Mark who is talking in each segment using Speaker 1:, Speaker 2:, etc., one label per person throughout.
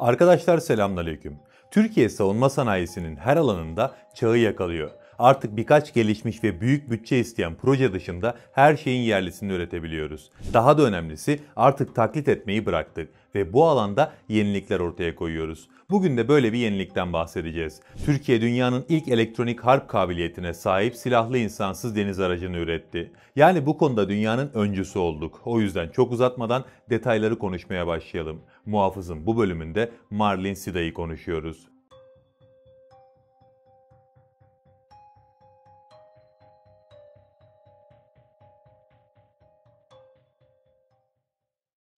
Speaker 1: Arkadaşlar selamünaleyküm. Türkiye savunma sanayisinin her alanında çağı yakalıyor artık birkaç gelişmiş ve büyük bütçe isteyen proje dışında her şeyin yerlisini üretebiliyoruz. Daha da önemlisi artık taklit etmeyi bıraktık ve bu alanda yenilikler ortaya koyuyoruz. Bugün de böyle bir yenilikten bahsedeceğiz. Türkiye dünyanın ilk elektronik harp kabiliyetine sahip silahlı insansız deniz aracını üretti. Yani bu konuda dünyanın öncüsü olduk. O yüzden çok uzatmadan detayları konuşmaya başlayalım. Muhafızın bu bölümünde Marlin Sida'yı konuşuyoruz.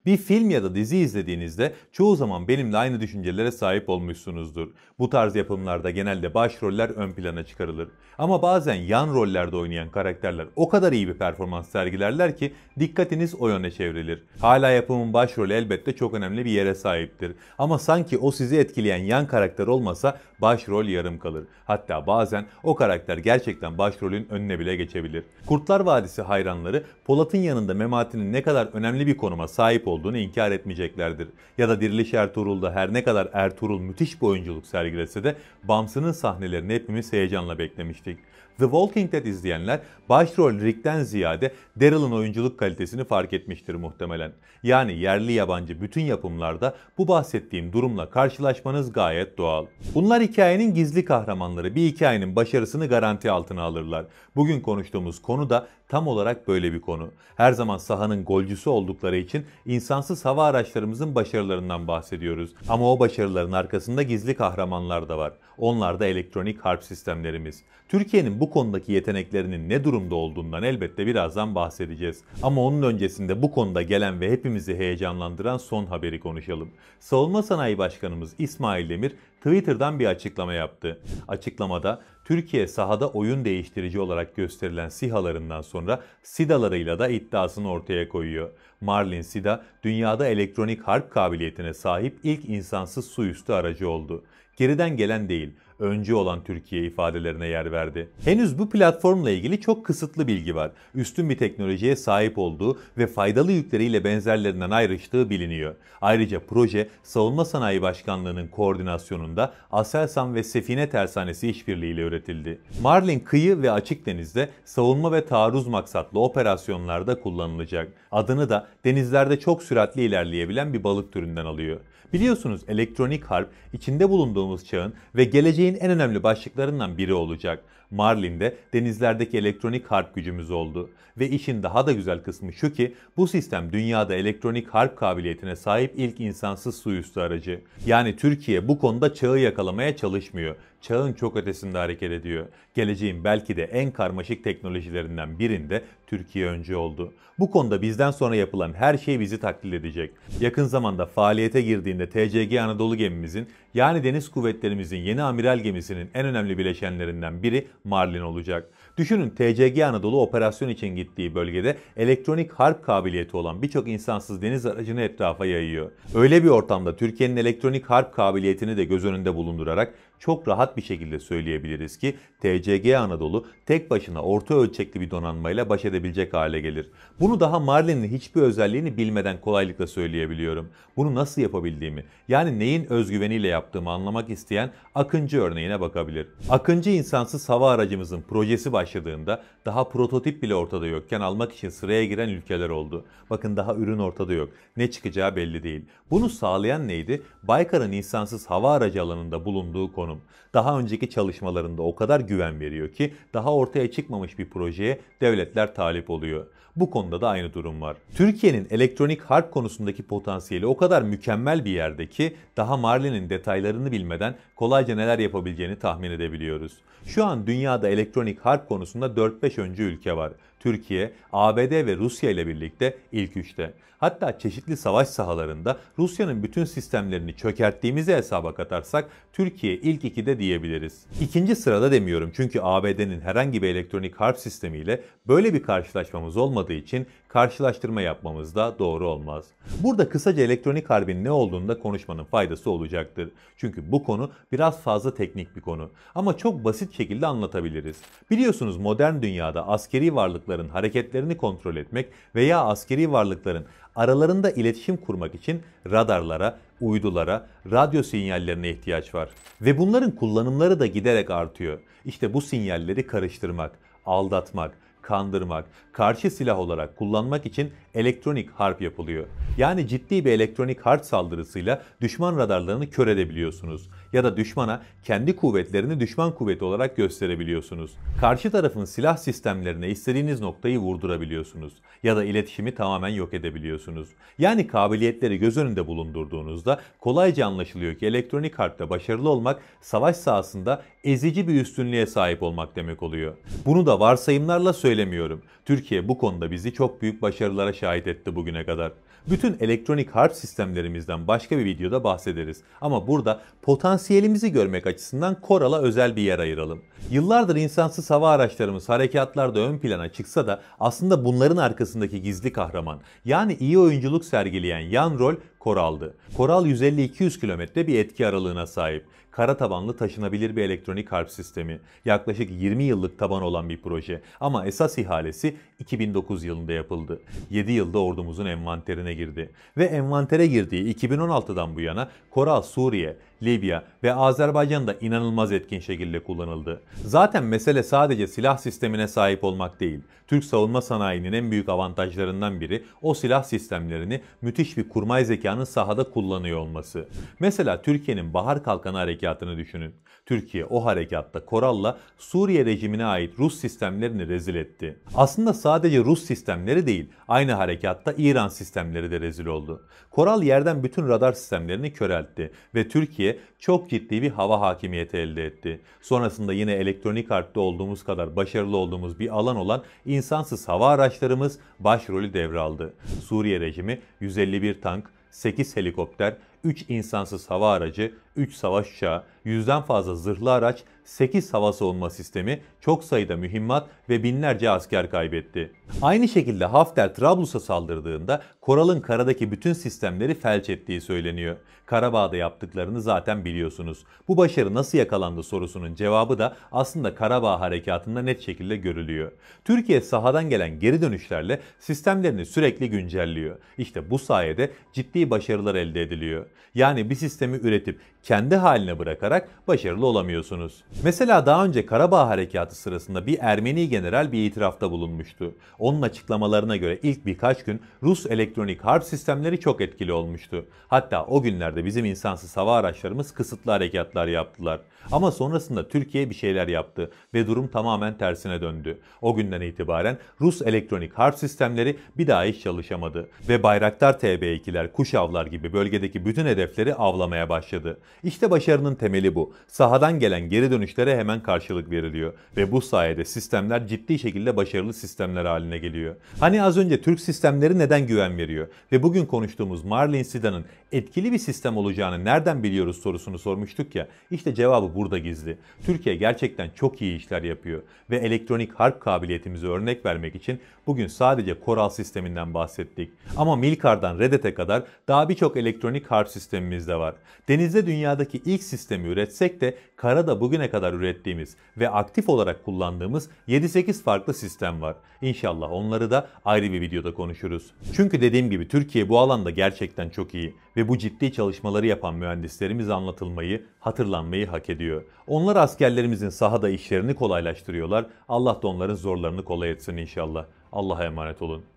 Speaker 1: Bir film ya da dizi izlediğinizde çoğu zaman benimle aynı düşüncelere sahip olmuşsunuzdur. Bu tarz yapımlarda genelde başroller ön plana çıkarılır. Ama bazen yan rollerde oynayan karakterler o kadar iyi bir performans sergilerler ki dikkatiniz o yöne çevrilir. Hala yapımın başrolü elbette çok önemli bir yere sahiptir. Ama sanki o sizi etkileyen yan karakter olmasa başrol yarım kalır. Hatta bazen o karakter gerçekten başrolün önüne bile geçebilir. Kurtlar Vadisi hayranları Polat'ın yanında Memati'nin ne kadar önemli bir konuma sahip olduğunu inkar etmeyeceklerdir. Ya da Diriliş Ertuğrul'da her ne kadar Ertuğrul müthiş bir oyunculuk sergilese de Bamsı'nın sahnelerini hepimiz heyecanla beklemiştik. The Walking Dead izleyenler başrol Rick'ten ziyade Daryl'ın oyunculuk kalitesini fark etmiştir muhtemelen. Yani yerli yabancı bütün yapımlarda bu bahsettiğim durumla karşılaşmanız gayet doğal. Bunlar hikayenin gizli kahramanları. Bir hikayenin başarısını garanti altına alırlar. Bugün konuştuğumuz konu da tam olarak böyle bir konu. Her zaman sahanın golcüsü oldukları için insansız hava araçlarımızın başarılarından bahsediyoruz. Ama o başarıların arkasında gizli kahramanlar da var. Onlar da elektronik harp sistemlerimiz. Türkiye'nin bu bu konudaki yeteneklerinin ne durumda olduğundan elbette birazdan bahsedeceğiz. Ama onun öncesinde bu konuda gelen ve hepimizi heyecanlandıran son haberi konuşalım. Savunma Sanayi Başkanımız İsmail Demir Twitter'dan bir açıklama yaptı. Açıklamada Türkiye sahada oyun değiştirici olarak gösterilen Sihalarından sonra Sida'larıyla da iddiasını ortaya koyuyor. Marlin Sida dünyada elektronik harp kabiliyetine sahip ilk insansız su üstü aracı oldu. Geriden gelen değil, öncü olan Türkiye ifadelerine yer verdi. Henüz bu platformla ilgili çok kısıtlı bilgi var. Üstün bir teknolojiye sahip olduğu ve faydalı yükleriyle benzerlerinden ayrıştığı biliniyor. Ayrıca proje Savunma Sanayi Başkanlığı'nın koordinasyonunda Aselsan ve Sefine Tersanesi işbirliğiyle üretildi. Marlin kıyı ve açık denizde savunma ve taarruz maksatlı operasyonlarda kullanılacak. Adını da denizlerde çok süratli ilerleyebilen bir balık türünden alıyor. Biliyorsunuz elektronik harp içinde bulunduğumuz çağın ve geleceğin en önemli başlıklarından biri olacak. Marlin'de denizlerdeki elektronik harp gücümüz oldu. Ve işin daha da güzel kısmı şu ki bu sistem dünyada elektronik harp kabiliyetine sahip ilk insansız su üstü aracı. Yani Türkiye bu konuda çağı yakalamaya çalışmıyor. Çağın çok ötesinde hareket ediyor. Geleceğin belki de en karmaşık teknolojilerinden birinde Türkiye önce oldu. Bu konuda bizden sonra yapılan her şey bizi taklit edecek. Yakın zamanda faaliyete girdiğinde TCG Anadolu gemimizin yani deniz kuvvetlerimizin yeni amiral gemisinin en önemli bileşenlerinden biri Marlin olacak. Düşünün TCG Anadolu operasyon için gittiği bölgede elektronik harp kabiliyeti olan birçok insansız deniz aracını etrafa yayıyor. Öyle bir ortamda Türkiye'nin elektronik harp kabiliyetini de göz önünde bulundurarak çok rahat bir şekilde söyleyebiliriz ki TCG Anadolu tek başına orta ölçekli bir donanmayla baş edebilecek hale gelir. Bunu daha Marlin'in hiçbir özelliğini bilmeden kolaylıkla söyleyebiliyorum. Bunu nasıl yapabildiğimi, yani neyin özgüveniyle yaptığımı anlamak isteyen Akıncı örneğine bakabilir. Akıncı insansız hava aracımızın projesi başladığında daha prototip bile ortada yokken almak için sıraya giren ülkeler oldu. Bakın daha ürün ortada yok. Ne çıkacağı belli değil. Bunu sağlayan neydi? Baykar'ın insansız hava aracı alanında bulunduğu konu. Hanım daha önceki çalışmalarında o kadar güven veriyor ki daha ortaya çıkmamış bir projeye devletler talip oluyor. Bu konuda da aynı durum var. Türkiye'nin elektronik harp konusundaki potansiyeli o kadar mükemmel bir yerde ki daha Marlin'in detaylarını bilmeden kolayca neler yapabileceğini tahmin edebiliyoruz. Şu an dünyada elektronik harp konusunda 4-5 öncü ülke var. Türkiye, ABD ve Rusya ile birlikte ilk üçte. Hatta çeşitli savaş sahalarında Rusya'nın bütün sistemlerini çökerttiğimizi hesaba katarsak Türkiye ilk iki de diyebiliriz. İkinci sırada demiyorum çünkü ABD'nin herhangi bir elektronik harp sistemiyle böyle bir karşılaşmamız olmadığı için karşılaştırma yapmamız da doğru olmaz. Burada kısaca elektronik harbin ne olduğunu da konuşmanın faydası olacaktır. Çünkü bu konu biraz fazla teknik bir konu ama çok basit şekilde anlatabiliriz. Biliyorsunuz modern dünyada askeri varlıklar varlıkların hareketlerini kontrol etmek veya askeri varlıkların aralarında iletişim kurmak için radarlara, uydulara, radyo sinyallerine ihtiyaç var. Ve bunların kullanımları da giderek artıyor. İşte bu sinyalleri karıştırmak, aldatmak, kandırmak, karşı silah olarak kullanmak için elektronik harp yapılıyor. Yani ciddi bir elektronik harp saldırısıyla düşman radarlarını kör edebiliyorsunuz ya da düşmana kendi kuvvetlerini düşman kuvveti olarak gösterebiliyorsunuz. Karşı tarafın silah sistemlerine istediğiniz noktayı vurdurabiliyorsunuz ya da iletişimi tamamen yok edebiliyorsunuz. Yani kabiliyetleri göz önünde bulundurduğunuzda kolayca anlaşılıyor ki elektronik harpte başarılı olmak savaş sahasında ezici bir üstünlüğe sahip olmak demek oluyor. Bunu da varsayımlarla söylemiyorum. Türkiye bu konuda bizi çok büyük başarılara şahit etti bugüne kadar. Bütün elektronik harp sistemlerimizden başka bir videoda bahsederiz. Ama burada potansiyelimizi görmek açısından Koral'a özel bir yer ayıralım. Yıllardır insansız hava araçlarımız harekatlarda ön plana çıksa da aslında bunların arkasındaki gizli kahraman yani iyi oyunculuk sergileyen yan rol Koral'dı. Koral 150-200 kilometre bir etki aralığına sahip. Kara tabanlı taşınabilir bir elektronik harp sistemi. Yaklaşık 20 yıllık taban olan bir proje ama esas ihalesi 2009 yılında yapıldı. 7 yılda ordumuzun envanterine girdi. Ve envantere girdiği 2016'dan bu yana Koral Suriye, Libya ve Azerbaycan da inanılmaz etkin şekilde kullanıldı. Zaten mesele sadece silah sistemine sahip olmak değil. Türk savunma sanayinin en büyük avantajlarından biri o silah sistemlerini müthiş bir kurmay zekanın sahada kullanıyor olması. Mesela Türkiye'nin Bahar Kalkanı harekatını düşünün. Türkiye o harekatta Koral'la Suriye rejimine ait Rus sistemlerini rezil etti. Aslında sadece Rus sistemleri değil, aynı harekatta İran sistemleri de rezil oldu. Koral yerden bütün radar sistemlerini köreltti ve Türkiye çok ciddi bir hava hakimiyeti elde etti. Sonrasında yine elektronik harpte olduğumuz kadar başarılı olduğumuz bir alan olan insansız hava araçlarımız başrolü devraldı. Suriye rejimi 151 tank, 8 helikopter, 3 insansız hava aracı, 3 savaş uçağı, 100'den fazla zırhlı araç 8 hava savunma sistemi, çok sayıda mühimmat ve binlerce asker kaybetti. Aynı şekilde Hafter Trablus'a saldırdığında Koral'ın karadaki bütün sistemleri felç ettiği söyleniyor. Karabağ'da yaptıklarını zaten biliyorsunuz. Bu başarı nasıl yakalandı sorusunun cevabı da aslında Karabağ harekatında net şekilde görülüyor. Türkiye sahadan gelen geri dönüşlerle sistemlerini sürekli güncelliyor. İşte bu sayede ciddi başarılar elde ediliyor. Yani bir sistemi üretip kendi haline bırakarak başarılı olamıyorsunuz. Mesela daha önce Karabağ Harekatı sırasında bir Ermeni general bir itirafta bulunmuştu. Onun açıklamalarına göre ilk birkaç gün Rus elektronik harp sistemleri çok etkili olmuştu. Hatta o günlerde bizim insansız hava araçlarımız kısıtlı harekatlar yaptılar. Ama sonrasında Türkiye bir şeyler yaptı ve durum tamamen tersine döndü. O günden itibaren Rus elektronik harp sistemleri bir daha hiç çalışamadı ve Bayraktar TB2'ler, Kuşavlar gibi bölgedeki bütün hedefleri avlamaya başladı. İşte başarının temeli bu. Sahadan gelen geri dönüş dönüşlere hemen karşılık veriliyor ve bu sayede sistemler ciddi şekilde başarılı sistemler haline geliyor. Hani az önce Türk sistemleri neden güven veriyor ve bugün konuştuğumuz Marlin Sida'nın etkili bir sistem olacağını nereden biliyoruz sorusunu sormuştuk ya işte cevabı burada gizli. Türkiye gerçekten çok iyi işler yapıyor ve elektronik harp kabiliyetimizi örnek vermek için bugün sadece Koral sisteminden bahsettik. Ama Milkar'dan Redet'e kadar daha birçok elektronik harp sistemimiz de var. Denizde dünyadaki ilk sistemi üretsek de karada bugüne kadar ürettiğimiz ve aktif olarak kullandığımız 7-8 farklı sistem var. İnşallah onları da ayrı bir videoda konuşuruz. Çünkü dediğim gibi Türkiye bu alanda gerçekten çok iyi ve bu ciddi çalışmaları yapan mühendislerimiz anlatılmayı, hatırlanmayı hak ediyor. Onlar askerlerimizin sahada işlerini kolaylaştırıyorlar. Allah da onların zorlarını kolay etsin inşallah. Allah'a emanet olun.